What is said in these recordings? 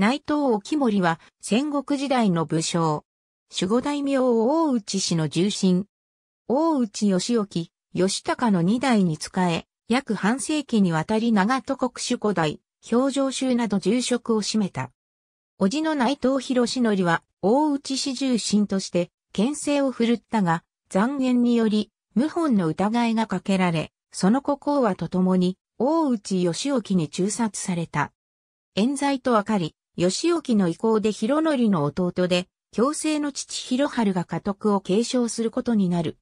内藤沖森は戦国時代の武将。守護大名大内氏の重臣。大内義沖、義高の二代に仕え、約半世紀にわたり長戸国守護代、表情州など重職を占めた。叔父の内藤博則は大内氏重臣として、牽制を振るったが、残言により、謀反の疑いがかけられ、その国王はとともに、大内義沖に中殺された。冤罪とわかり、義興の意向で広則の弟で、強制の父広春が家督を継承することになる。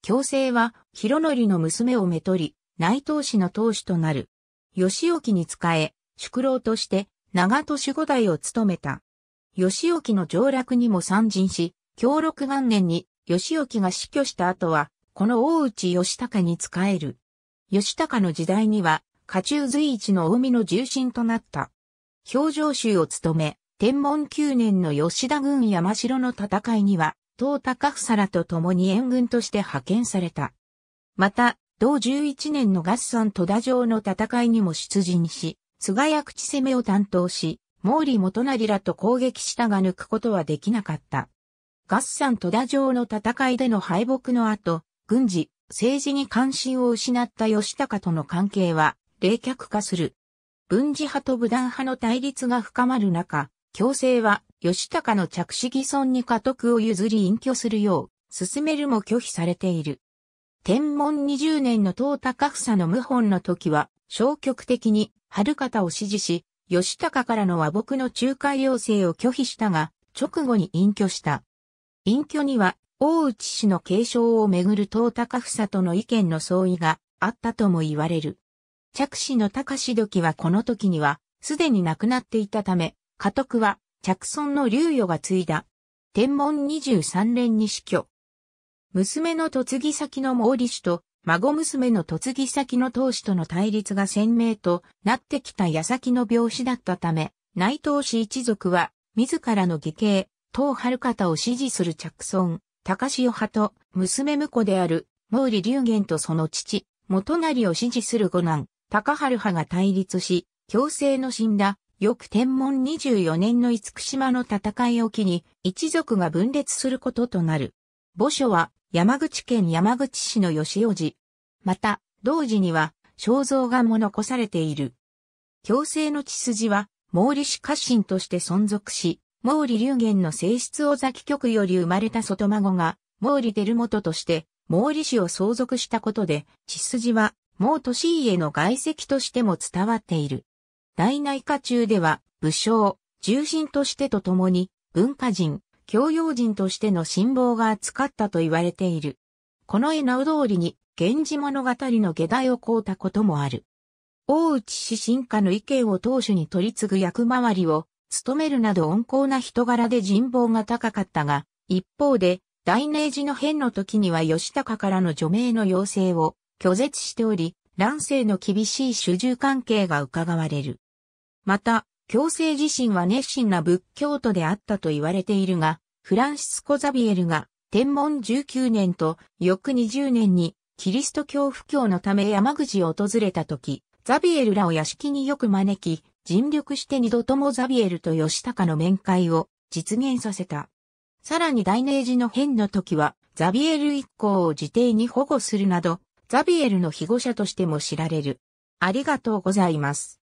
強制は、広則の娘をめとり、内藤氏の当主となる。義興に仕え、宿老として、長年、守護代を務めた。義興の上落にも参陣し、協禄元年に、義興が死去した後は、この大内義高に仕える。義高の時代には、家中随一の海の重心となった。表情衆を務め、天文9年の吉田軍山城の戦いには、東高房らと共に援軍として派遣された。また、同11年の合算戸田城の戦いにも出陣し、菅谷口攻めを担当し、毛利元成らと攻撃したが抜くことはできなかった。合算戸田城の戦いでの敗北の後、軍事、政治に関心を失った吉高との関係は冷却化する。文字派と武断派の対立が深まる中、強制は吉高の着手偽村に家督を譲り隠居するよう、進めるも拒否されている。天文20年の東高房の謀反の時は、消極的に春方を支持し、吉高からの和睦の仲介要請を拒否したが、直後に隠居した。隠居には、大内氏の継承をめぐる東高房との意見の相違があったとも言われる。着子の高し時はこの時には、すでに亡くなっていたため、家督は、着孫の竜与が継いだ。天文23連に死去。娘の嫁ぎ先の毛利氏と、孫娘の嫁ぎ先の当氏との対立が鮮明となってきた矢先の病死だったため、内藤氏一族は、自らの義兄、東春方を支持する着孫、高潮派と、娘婿である、毛利龍玄とその父、元成を支持する五男、高春派が対立し、強制の死んだ、翌天文24年の五福島の戦いを機に、一族が分裂することとなる。墓所は、山口県山口市の吉尾寺。また、同時には、肖像画も残されている。強制の血筋は、毛利氏家臣として存続し、毛利流言の性質尾崎局より生まれた外孫が、毛利輝元として、毛利氏を相続したことで、血筋は毛都市家の外籍としても伝わっている。大内家中では、武将、重臣としてと共に、文化人、教養人としての辛抱が厚かったと言われている。この絵直通りに、源氏物語の下題をこうたこともある。大内氏進化の意見を当主に取り継ぐ役回りを、務めるなど温厚な人柄で人望が高かったが、一方で、大明寺の変の時には吉高からの除名の要請を拒絶しており、乱世の厳しい主従関係が伺われる。また、強制自身は熱心な仏教徒であったと言われているが、フランシスコ・ザビエルが天文19年と翌20年にキリスト教布教のため山口を訪れた時、ザビエルらを屋敷によく招き、尽力して二度ともザビエルと吉高の面会を実現させた。さらに大明寺の変の時は、ザビエル一行を自邸に保護するなど、ザビエルの庇護者としても知られる。ありがとうございます。